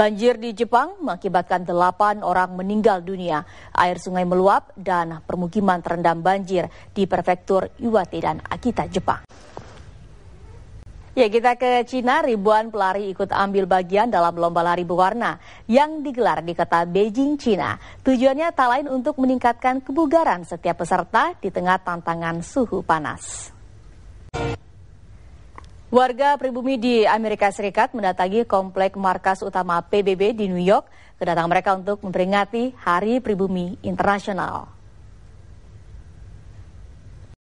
Banjir di Jepang mengakibatkan delapan orang meninggal dunia. Air sungai meluap dan permukiman terendam banjir di prefektur Iwate dan Akita, Jepang. Ya, kita ke Cina. Ribuan pelari ikut ambil bagian dalam lomba lari berwarna yang digelar di kota Beijing, Cina. Tujuannya tak lain untuk meningkatkan kebugaran setiap peserta di tengah tantangan suhu panas. Warga pribumi di Amerika Serikat mendatangi komplek markas utama PBB di New York. Kedatangan mereka untuk memperingati Hari Pribumi Internasional.